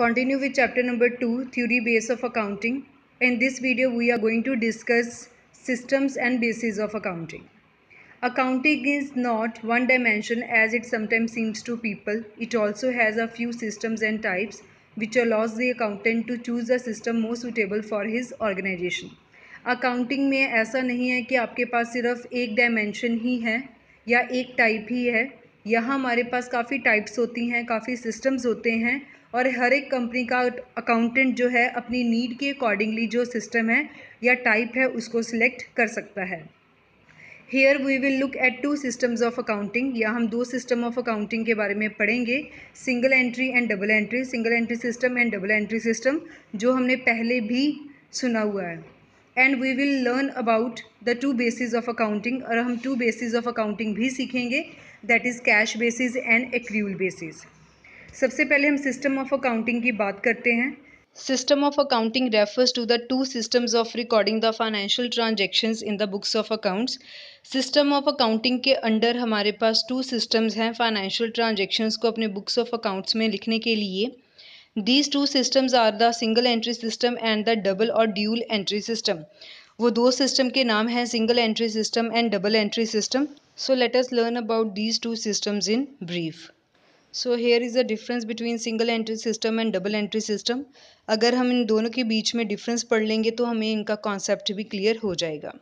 continue with chapter number 2 theory base of accounting in this video we are going to discuss systems and bases of accounting accounting is not one dimension as it sometimes seems to people it also has a few systems and types which allows the accountant to choose a system most suitable for his organization accounting mein aisa nahi hai ki aapke paas sirf ek dimension hi hai ya ek type hi hai यहाँ हमारे पास काफ़ी types होती हैं काफ़ी systems होते हैं और हर एक कंपनी का अकाउंटेंट जो है अपनी नीड के अकॉर्डिंगली जो सिस्टम है या टाइप है उसको सिलेक्ट कर सकता है here we will look at two systems of accounting या हम दो सिस्टम ऑफ अकाउंटिंग के बारे में पढ़ेंगे single entry and double entry single entry system and double entry system जो हमने पहले भी सुना हुआ है and we will learn about the two basis of accounting और हम टू बेसिस ऑफ अकाउंटिंग भी सीखेंगे that is cash basis and accrual basis सबसे पहले हम सिस्टम ऑफ अकाउंटिंग की बात करते हैं system of accounting refers to the two systems of recording the financial transactions in the books of accounts system of accounting के under हमारे पास टू सिस्टम्स हैं फाइनेंशियल ट्रांजेक्शन्स को अपने बुक्स ऑफ अकाउंट्स में लिखने के लिए these two systems are the single entry system and the double और ड्यूल एंट्री सिस्टम वो दो सिस्टम के नाम हैं single entry system and double entry system so let us learn about these two systems in brief so here is the difference between single entry system and double entry system अगर हम इन दोनों के बीच में difference पढ़ लेंगे तो हमें इनका कॉन्सेप्ट भी क्लियर हो जाएगा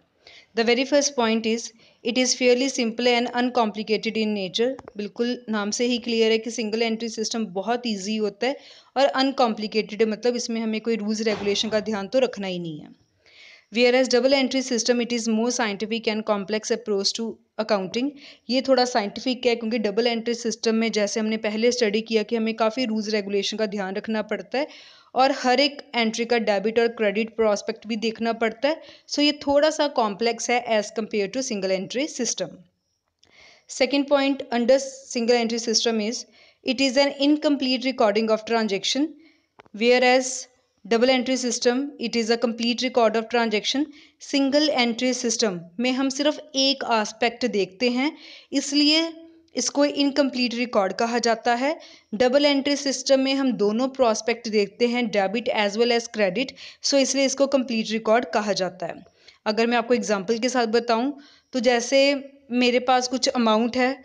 the very first point is it is fairly simple and uncomplicated in nature बिल्कुल नाम से ही क्लियर है कि सिंगल एंट्री सिस्टम बहुत ईजी होता है और अनकॉम्प्लिकेटेड मतलब इसमें हमें कोई रूल्स रेगुलेशन का ध्यान तो रखना ही नहीं है as double entry system it is more scientific and complex approach to accounting ये थोड़ा साइंटिफिक है क्योंकि डबल एंट्री सिस्टम में जैसे हमने पहले स्टडी किया कि हमें काफ़ी रूल्स रेगुलेशन का ध्यान रखना पड़ता है और हर एक एंट्री का डेबिट और क्रेडिट प्रॉस्पेक्ट भी देखना पड़ता है सो ये थोड़ा सा कॉम्प्लेक्स है as compared to single entry system second point under single entry system is it is an incomplete recording of transaction whereas double entry system it is a complete record of transaction single entry system में हम सिर्फ एक aspect देखते हैं इसलिए इसको incomplete record कहा जाता है डबल एंट्री सिस्टम में हम दोनों प्रोस्पेक्ट देखते हैं debit as well as credit so इसलिए इसको कंप्लीट रिकॉर्ड कहा जाता है अगर मैं आपको एग्जाम्पल के साथ बताऊँ तो जैसे मेरे पास कुछ अमाउंट है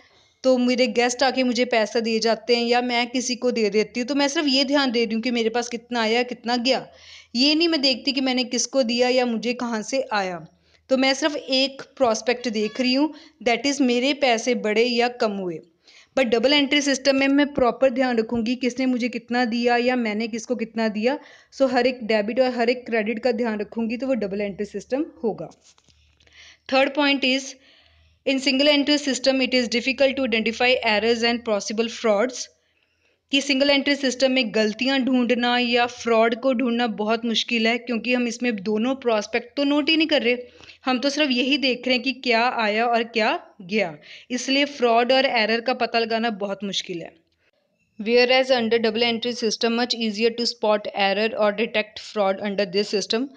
तो मेरे गेस्ट आके मुझे पैसा दे जाते हैं या मैं किसी को दे देती हूँ तो मैं सिर्फ ये ध्यान दे रही हूँ कि मेरे पास कितना आया कितना गया ये नहीं मैं देखती कि मैंने किसको दिया या मुझे कहाँ से आया तो मैं सिर्फ एक प्रॉस्पेक्ट देख रही हूँ दैट इज़ मेरे पैसे बढ़े या कम हुए बट डबल एंट्री सिस्टम में मैं प्रॉपर ध्यान रखूँगी किसने मुझे कितना दिया या मैंने किसको कितना दिया सो हर एक डेबिट और हर एक क्रेडिट का ध्यान रखूंगी तो वो डबल एंट्री सिस्टम होगा third point is in single entry system it is difficult to identify errors and possible frauds कि सिंगल एंट्री सिस्टम में गलतियां ढूंढना या फ्रॉड को ढूंढना बहुत मुश्किल है क्योंकि हम इसमें दोनों प्रॉस्पेक्ट तो नोट ही नहीं कर रहे हम तो सिर्फ यही देख रहे हैं कि क्या आया और क्या गया इसलिए फ्रॉड और एरर का पता लगाना बहुत मुश्किल है whereas under double entry system much easier to spot error और detect fraud under this system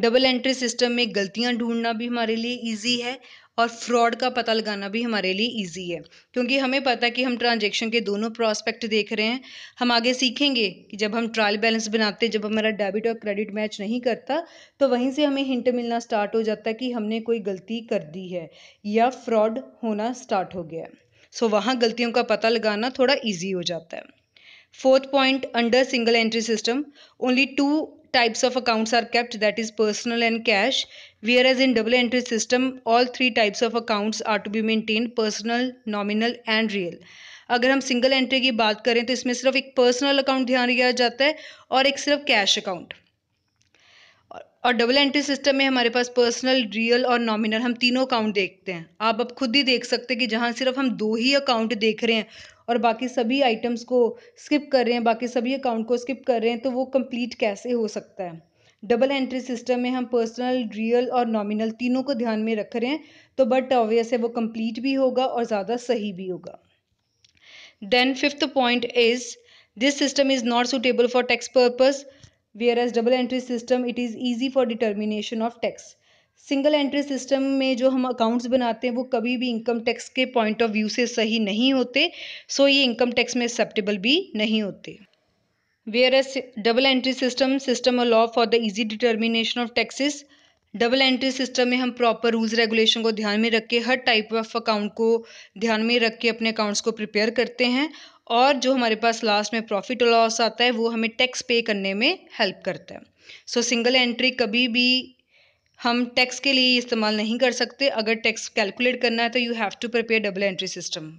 double entry system में गलतियाँ ढूंढना भी हमारे लिए ईजी है और फ्रॉड का पता लगाना भी हमारे लिए ईजी है क्योंकि हमें पता है कि हम ट्रांजेक्शन के दोनों प्रॉस्पेक्ट देख रहे हैं हम आगे सीखेंगे कि जब हम ट्रायल बैलेंस बनाते जब हमारा डेबिट और क्रेडिट मैच नहीं करता तो वहीं से हमें हिंट मिलना स्टार्ट हो जाता है कि हमने कोई गलती कर दी है या फ्रॉड होना स्टार्ट हो गया सो वहाँ गलतियों का पता लगाना थोड़ा ईजी हो जाता है fourth point under single entry system only two types of accounts are kept that is personal and cash whereas in double entry system all three types of accounts are to be maintained personal nominal and real अगर हम single entry की बात करें तो इसमें सिर्फ एक personal account ध्यान दिया जाता है और एक सिर्फ कैश अकाउंट और डबल एंट्री सिस्टम में हमारे पास पर्सनल रियल और नॉमिनल हम तीनों अकाउंट देखते हैं आप अब खुद ही देख सकते हैं कि जहाँ सिर्फ हम दो ही अकाउंट देख रहे हैं और बाकी सभी आइटम्स को स्किप कर रहे हैं बाकी सभी अकाउंट को स्किप कर रहे हैं तो वो कंप्लीट कैसे हो सकता है डबल एंट्री सिस्टम में हम पर्सनल रियल और नॉमिनल तीनों को ध्यान में रख रहे हैं तो बट ऑब्वियस है वो कंप्लीट भी होगा और ज़्यादा सही भी होगा then fifth point is this system is not suitable for tax purpose as double entry system it is easy for determination of tax single entry system में जो हम अकाउंट्स बनाते हैं वो कभी भी इनकम टैक्स के पॉइंट ऑफ व्यू से सही नहीं होते सो ये इनकम टैक्स में एक्सेप्टेबल भी नहीं होते whereas double entry system system allow for the easy determination of taxes double entry system में हम प्रॉपर रूल्स रेगुलेशन को ध्यान में रख के हर टाइप ऑफ अकाउंट को ध्यान में रख के अपने अकाउंट्स को प्रिपेयर करते हैं और जो हमारे पास लास्ट में प्रॉफिट और लॉस आता है वो हमें टैक्स पे करने में हेल्प करता है सो सिंगल एंट्री कभी भी हम टैक्स के लिए इस्तेमाल नहीं कर सकते अगर टैक्स कैलकुलेट करना है तो you have to prepare double entry system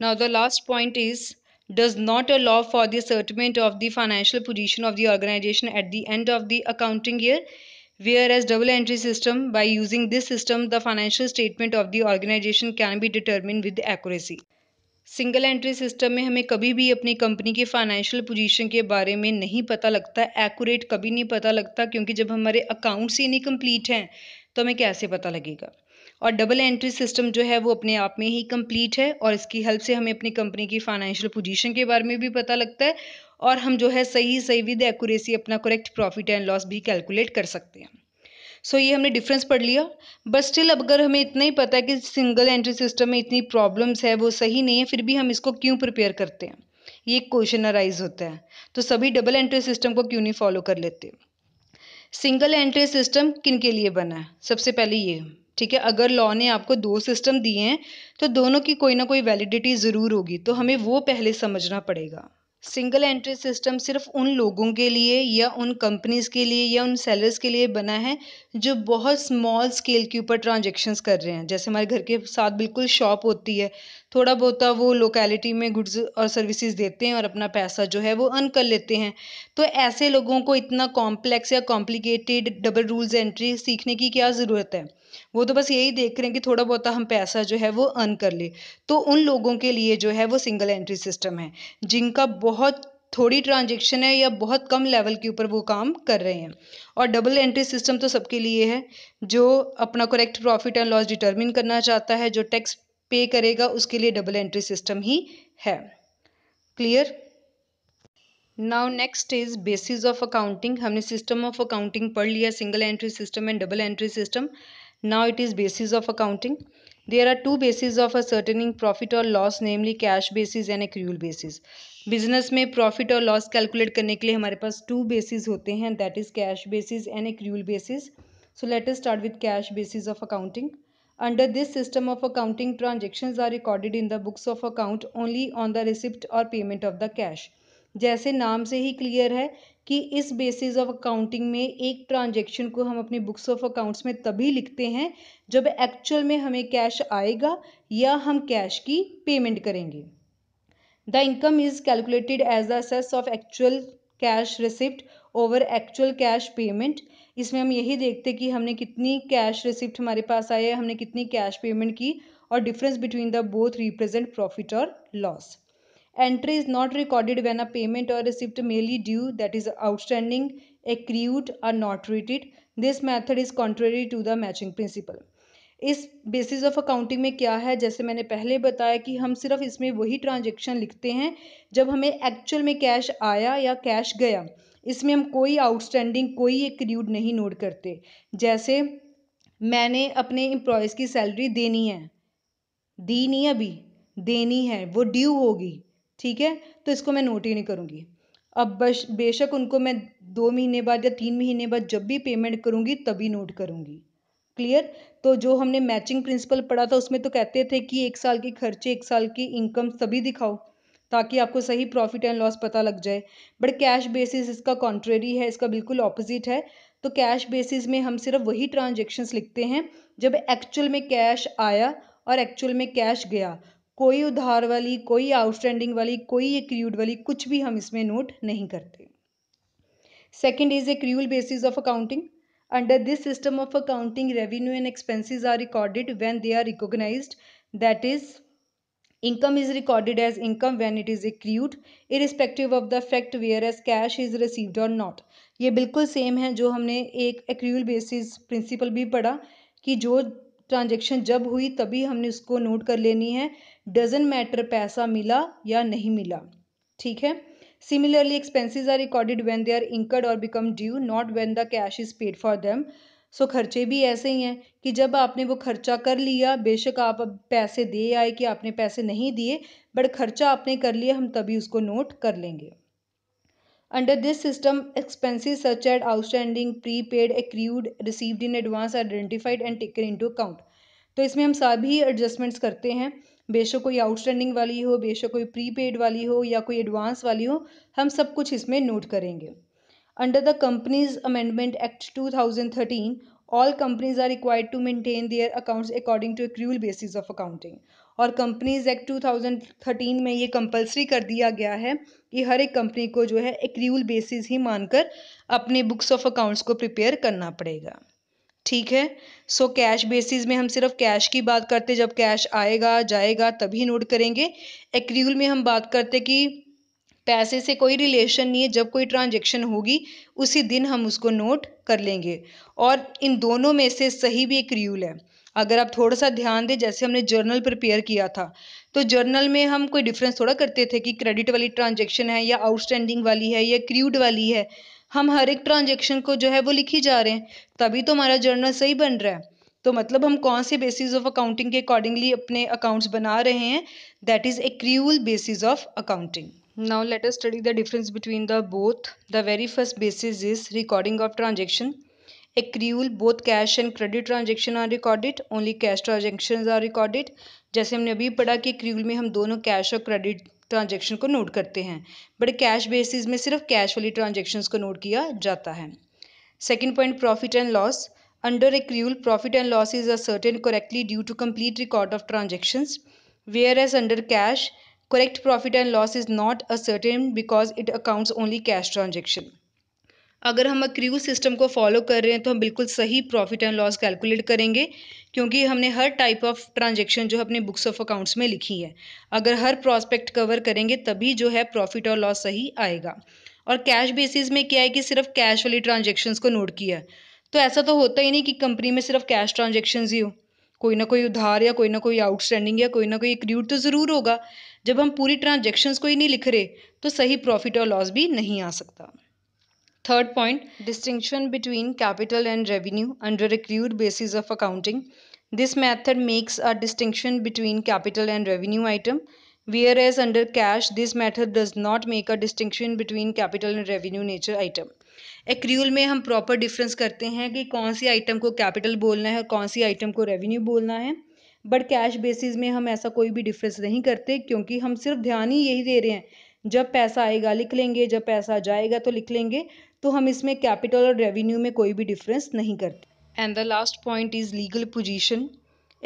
now the last point is not allow for the ascertainment of the financial position of the organisation at the end of the accounting year as double entry system, by using this system, the financial statement of the organization can be determined with accuracy. Single entry system में हमें कभी भी अपनी company के financial position के बारे में नहीं पता लगता एक्यूरेट कभी नहीं पता लगता क्योंकि जब हमारे अकाउंट्स ही नहीं कंप्लीट हैं तो हमें कैसे पता लगेगा और डबल एंट्री सिस्टम जो है वो अपने आप में ही कंप्लीट है और इसकी हेल्प से हमें अपनी कंपनी की फाइनेंशियल पोजीशन के बारे में भी पता लगता है और हम जो है सही सही विद एक्यूरेसी अपना करेक्ट प्रॉफिट एंड लॉस भी कैलकुलेट कर सकते हैं सो so, ये हमने डिफरेंस पढ़ लिया बट स्टिल अब अगर हमें इतना ही पता है कि सिंगल एंट्री सिस्टम में इतनी प्रॉब्लम्स है वो सही नहीं है फिर भी हम इसको क्यों प्रिपेयर करते हैं ये क्वेश्चन अराइज होता है तो सभी डबल एंट्री सिस्टम को क्यों नहीं फॉलो कर लेते सिंगल एंट्री सिस्टम किन के लिए बना है सबसे पहले ये ठीक है अगर लॉ ने आपको दो सिस्टम दिए हैं तो दोनों की कोई ना कोई वैलिडिटी ज़रूर होगी तो हमें वो पहले समझना पड़ेगा सिंगल एंट्री सिस्टम सिर्फ उन लोगों के लिए या उन कंपनीज़ के लिए या उन सेलर्स के लिए बना है जो बहुत स्मॉल स्केल के ऊपर ट्रांजेक्शन्स कर रहे हैं जैसे हमारे घर के साथ बिल्कुल शॉप होती है थोड़ा बहुत वो लोकेलिटी में गुड्स और सर्विसेज देते हैं और अपना पैसा जो है वो अर्न कर लेते हैं तो ऐसे लोगों को इतना कॉम्प्लेक्स या कॉम्प्लिकेटेड डबल रूल्स एंट्री सीखने की क्या ज़रूरत है वो तो बस यही देख रहे हैं कि थोड़ा बहुत हम पैसा जो है वो अर्न कर ले तो उन लोगों के लिए जो है वो सिंगल एंट्री सिस्टम है जिनका बहुत थोड़ी ट्रांजेक्शन है या बहुत कम लेवल के ऊपर वो काम कर रहे हैं और डबल एंट्री सिस्टम तो सबके लिए है जो अपना correct profit and loss determine करना चाहता है जो टैक्स पे करेगा उसके लिए डबल एंट्री सिस्टम ही है clear now next is basis of accounting हमने सिस्टम ऑफ अकाउंटिंग पढ़ लिया single entry system and double entry system now it is basis of accounting there are two bases of ascertaining profit or loss namely cash basis and accrual basis business mein profit or loss calculate karne ke liye hamare paas two basis hote hain that is cash basis and accrual basis so let us start with cash basis of accounting Under this system of accounting, transactions are recorded in the books of account only on the receipt or payment of the cash. जैसे नाम से ही clear है कि इस basis of accounting में एक transaction को हम अपनी बुक्स ऑफ अकाउंट्स में तभी लिखते हैं जब एक्चुअल में हमें कैश आएगा या हम कैश की पेमेंट करेंगे the income is calculated as the excess of actual cash receipt over actual cash payment इसमें हम यही देखते कि हमने कितनी कैश रिसिप्ट हमारे पास आई है हमने कितनी कैश पेमेंट की और difference between the both represent profit और loss entry is not recorded when a payment or receipt merely due that is outstanding accrued are not treated this method is contrary to the matching principle इस basis of accounting में क्या है जैसे मैंने पहले बताया कि हम सिर्फ इसमें वही ट्रांजेक्शन लिखते हैं जब हमें एक्चुअल में कैश आया या कैश गया इसमें हम कोई आउटस्टैंडिंग कोई एक ड्यूड नहीं नोट करते जैसे मैंने अपने एम्प्लॉयज़ की सैलरी देनी है दी नहीं अभी देनी है वो ड्यू होगी ठीक है तो इसको मैं नोट ही नहीं करूँगी अब बश बेशक उनको मैं दो महीने बाद या तीन महीने बाद जब भी पेमेंट करूँगी तभी नोट करूँगी क्लियर तो जो हमने मैचिंग प्रिंसिपल पढ़ा था उसमें तो कहते थे कि एक साल के खर्चे एक साल की इनकम सभी दिखाओ ताकि आपको सही प्रॉफिट एंड लॉस पता लग जाए बट कैश बेसिस इसका कॉन्ट्रेरी है इसका बिल्कुल ऑपोजिट है तो कैश बेसिस में हम सिर्फ वही ट्रांजेक्शन्स लिखते हैं जब एक्चुअल में कैश आया और एक्चुअल में कैश गया कोई उधार वाली कोई आउटस्टैंडिंग वाली कोई एक्रूड वाली कुछ भी हम इसमें नोट नहीं करते second is accrual basis of accounting under this system of accounting revenue and expenses are recorded when they are recognise that is income is recorded as income when it is a accrued irrespective of the fact whereas cash is received और not ये बिल्कुल same है जो हमने एक accrual basis principal भी पढ़ा कि जो ट्रांजेक्शन जब हुई तभी हमने उसको नोट कर लेनी है डजेंट मैटर पैसा मिला या नहीं मिला ठीक है similarly expenses are recorded when they are incurred और become due not when the cash is paid for them so खर्चे भी ऐसे ही हैं कि जब आपने वो खर्चा कर लिया बेशक आप अब पैसे दे आए कि आपने पैसे नहीं दिए बट खर्चा आपने कर लिया हम तभी उसको नोट कर लेंगे Under this system, expenses such as outstanding, prepaid, accrued, received in advance are identified and taken into account. तो इसमें हम सभी adjustments करते हैं बेशक कोई outstanding वाली हो बेशक कोई prepaid वाली हो या कोई advance वाली हो हम सब कुछ इसमें note करेंगे Under the Companies Amendment Act 2013 all companies are required to maintain their accounts according to accrual basis of accounting और कंपनीज एक्ट 2013 में ये कंपलसरी कर दिया गया है कि हर एक कंपनी को जो है एक्रूअल बेसिस ही मानकर अपने बुक्स ऑफ अकाउंट्स को प्रिपेयर करना पड़ेगा ठीक है सो कैश बेसिस में हम सिर्फ कैश की बात करते जब कैश आएगा जाएगा तभी नोट करेंगे एक्रूल में हम बात करते कि पैसे से कोई रिलेशन नहीं है जब कोई ट्रांजेक्शन होगी उसी दिन हम उसको नोट कर लेंगे और इन दोनों में से सही भी एक रीयूल है अगर आप थोड़ा सा ध्यान दें जैसे हमने जर्नल प्रिपेयर किया था तो जर्नल में हम कोई डिफरेंस थोड़ा करते थे कि क्रेडिट वाली ट्रांजेक्शन है या आउटस्टैंडिंग वाली है या क्रूड वाली है हम हर एक ट्रांजेक्शन को जो है वो लिखी जा रहे हैं तभी तो हमारा जर्नल सही बन रहा है तो मतलब हम कौन से बेसिस ऑफ अकाउंटिंग के अकॉर्डिंगली अपने अकाउंट्स बना रहे हैं that is accrual basis of accounting Now let us study the difference between the both. The very first basis is recording of transaction. accrual both cash and credit transaction are recorded only cash transactions are recorded जैसे हमने अभी पढ़ा कि accrual में हम दोनों cash और credit transaction को note करते हैं but cash basis में सिर्फ cash वाली transactions को note किया जाता है second point profit and loss under accrual profit and loss is ascertained correctly due to complete record of transactions whereas under cash Correct profit and loss is not ascertained because it accounts only cash transaction. अगर हम accrue system को follow कर रहे हैं तो हम बिल्कुल सही प्रॉफिट एंड लॉस कैलकुलेट करेंगे क्योंकि हमने हर टाइप ऑफ ट्रांजेक्शन जो अपने बुक्स ऑफ अकाउंट्स में लिखी है अगर हर प्रॉस्पेक्ट कवर करेंगे तभी जो है प्रॉफिट और लॉस सही आएगा और कैश बेसिस में क्या है कि सिर्फ कैश वाली ट्रांजेक्शन्स को नोट किया तो ऐसा तो होता ही नहीं कि कंपनी में सिर्फ कैश ट्रांजेक्शन ही हो कोई ना कोई उधार या कोई ना कोई आउटस्टैंडिंग या कोई ना कोई अक्रूड तो ज़रूर होगा जब हम पूरी ट्रांजेक्शन को ही नहीं लिख रहे तो सही प्रॉफिट और लॉस भी नहीं आ सकता third point distinction between capital and revenue under accrual basis of accounting this method makes a distinction between capital and revenue item whereas under cash this method does not make a distinction between capital and revenue nature item accrual में हम proper difference करते हैं कि कौन सी item को capital बोलना है और कौन सी आइटम को रेवेन्यू बोलना है बट कैश बेसिस में हम ऐसा कोई भी डिफरेंस नहीं करते क्योंकि हम सिर्फ ध्यान ही यही दे रहे हैं जब पैसा आएगा लिख लेंगे जब पैसा जाएगा तो लिख लेंगे तो हम इसमें कैपिटल और रेवेन्यू में कोई भी डिफरेंस नहीं करते and the last point is legal position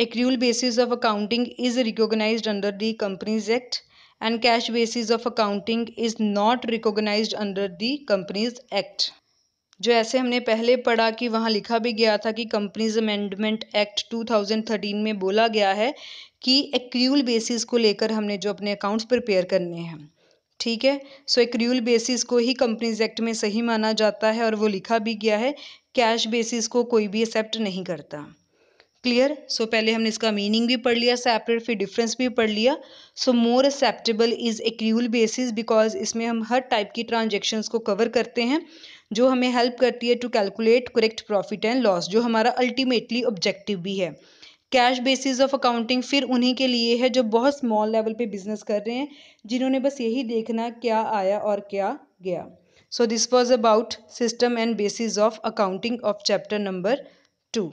accrual basis of accounting is recognise under the companies act and cash basis of accounting is not recognise under the companies act जो ऐसे हमने पहले पढ़ा कि वहाँ लिखा भी गया था कि कंपनीज अमेंडमेंट एक्ट 2013 में बोला गया है कि एक्रूल बेसिस को लेकर हमने जो अपने अकाउंट्स प्रिपेयर करने हैं ठीक है सो एक्रूल बेसिस को ही कंपनीज एक्ट में सही माना जाता है और वो लिखा भी गया है कैश बेसिस को कोई भी एक्सेप्ट नहीं करता क्लियर सो so, पहले हमने इसका मीनिंग भी पढ़ लिया सेपरेट फिर डिफरेंस भी पढ़ लिया so more acceptable is accrual basis because इसमें हम हर टाइप की ट्रांजेक्शन्स को कवर करते हैं जो हमें हेल्प करती है to calculate correct profit and loss जो हमारा अल्टीमेटली ऑब्जेक्टिव भी है कैश बेसिस ऑफ अकाउंटिंग फिर उन्हीं के लिए है जो बहुत स्मॉल लेवल पे बिजनेस कर रहे हैं जिन्होंने बस यही देखना क्या आया और क्या गया so this was about system and basis of accounting of chapter number to